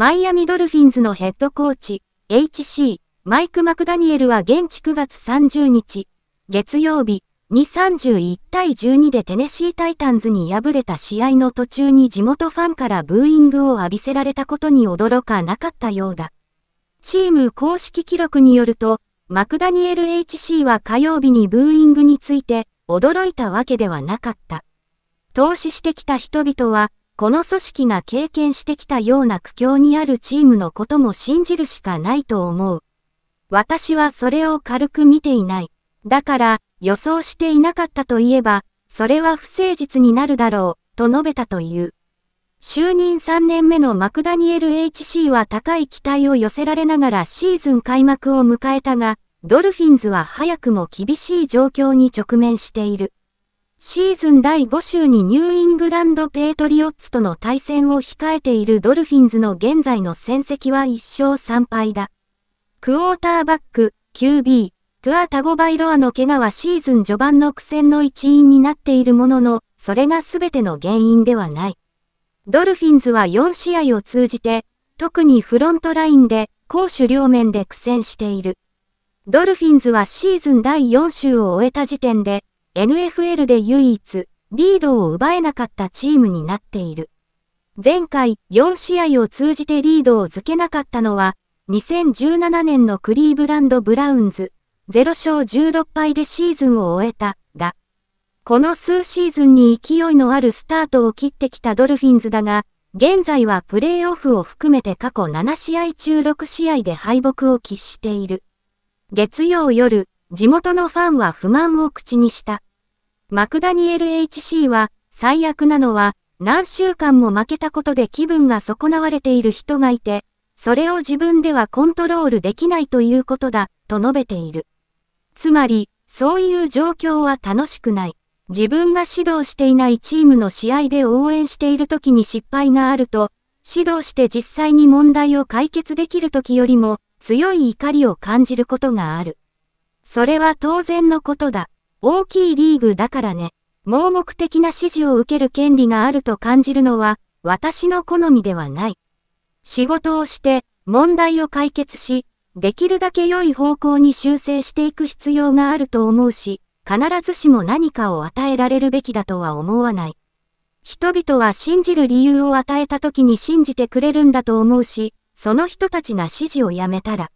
マイアミドルフィンズのヘッドコーチ、HC、マイク・マクダニエルは現地9月30日、月曜日、に31対12でテネシータイタンズに敗れた試合の途中に地元ファンからブーイングを浴びせられたことに驚かなかったようだ。チーム公式記録によると、マクダニエル HC は火曜日にブーイングについて驚いたわけではなかった。投資してきた人々は、この組織が経験してきたような苦境にあるチームのことも信じるしかないと思う。私はそれを軽く見ていない。だから、予想していなかったといえば、それは不誠実になるだろう、と述べたという。就任3年目のマクダニエル HC は高い期待を寄せられながらシーズン開幕を迎えたが、ドルフィンズは早くも厳しい状況に直面している。シーズン第5週にニューイングランドペイトリオッツとの対戦を控えているドルフィンズの現在の戦績は1勝3敗だ。クォーターバック、QB、トゥア・タゴバイロアの怪我はシーズン序盤の苦戦の一因になっているものの、それが全ての原因ではない。ドルフィンズは4試合を通じて、特にフロントラインで、攻守両面で苦戦している。ドルフィンズはシーズン第4週を終えた時点で、NFL で唯一、リードを奪えなかったチームになっている。前回4試合を通じてリードを付けなかったのは、2017年のクリーブランド・ブラウンズ、0勝16敗でシーズンを終えた、だ。この数シーズンに勢いのあるスタートを切ってきたドルフィンズだが、現在はプレーオフを含めて過去7試合中6試合で敗北を喫している。月曜夜、地元のファンは不満を口にした。マクダニエル HC は、最悪なのは、何週間も負けたことで気分が損なわれている人がいて、それを自分ではコントロールできないということだ、と述べている。つまり、そういう状況は楽しくない。自分が指導していないチームの試合で応援している時に失敗があると、指導して実際に問題を解決できる時よりも強い怒りを感じることがある。それは当然のことだ。大きいリーグだからね。盲目的な指示を受ける権利があると感じるのは、私の好みではない。仕事をして、問題を解決し、できるだけ良い方向に修正していく必要があると思うし、必ずしも何かを与えられるべきだとは思わない。人々は信じる理由を与えた時に信じてくれるんだと思うし、その人たちが指示をやめたら、